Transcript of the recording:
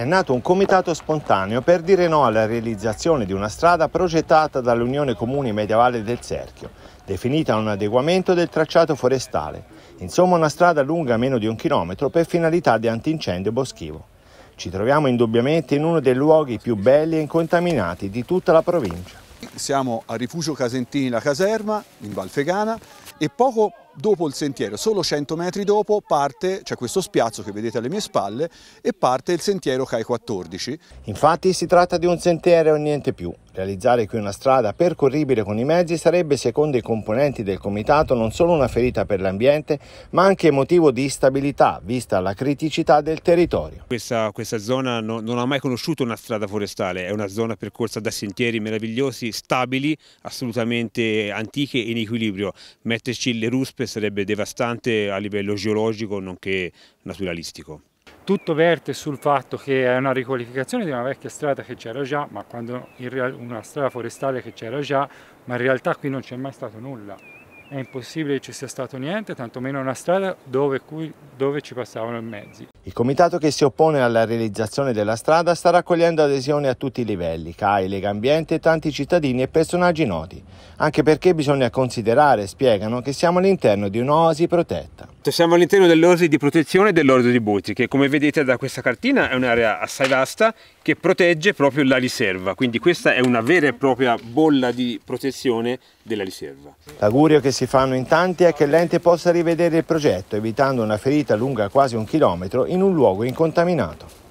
è nato un comitato spontaneo per dire no alla realizzazione di una strada progettata dall'Unione Comuni Medievale del Cerchio, definita un adeguamento del tracciato forestale, insomma una strada lunga meno di un chilometro per finalità di antincendio boschivo. Ci troviamo indubbiamente in uno dei luoghi più belli e incontaminati di tutta la provincia. Siamo a Rifugio Casentini La Caserma, in Valfegana, e poco dopo il sentiero, solo 100 metri dopo parte, c'è questo spiazzo che vedete alle mie spalle e parte il sentiero CAI 14. Infatti si tratta di un sentiero e niente più, Realizzare qui una strada percorribile con i mezzi sarebbe, secondo i componenti del comitato, non solo una ferita per l'ambiente, ma anche motivo di instabilità, vista la criticità del territorio. Questa, questa zona no, non ha mai conosciuto una strada forestale, è una zona percorsa da sentieri meravigliosi, stabili, assolutamente antiche e in equilibrio. Metterci le ruspe sarebbe devastante a livello geologico nonché naturalistico tutto verte sul fatto che è una riqualificazione di una vecchia strada che c'era già, ma quando una strada forestale che c'era già, ma in realtà qui non c'è mai stato nulla. È impossibile che ci sia stato niente, tantomeno una strada dove, cui, dove ci passavano i mezzi. Il comitato che si oppone alla realizzazione della strada sta raccogliendo adesioni a tutti i livelli, CAI, Lega Ambiente e tanti cittadini e personaggi noti, anche perché bisogna considerare, spiegano, che siamo all'interno di un'oasi protetta. Siamo all'interno dell'orso di protezione dell'orso di Buti, che come vedete da questa cartina è un'area assai vasta che protegge proprio la riserva, quindi questa è una vera e propria bolla di protezione della riserva. L'augurio che si fanno in tanti è che l'ente possa rivedere il progetto, evitando una ferita lunga quasi un chilometro in un luogo incontaminato.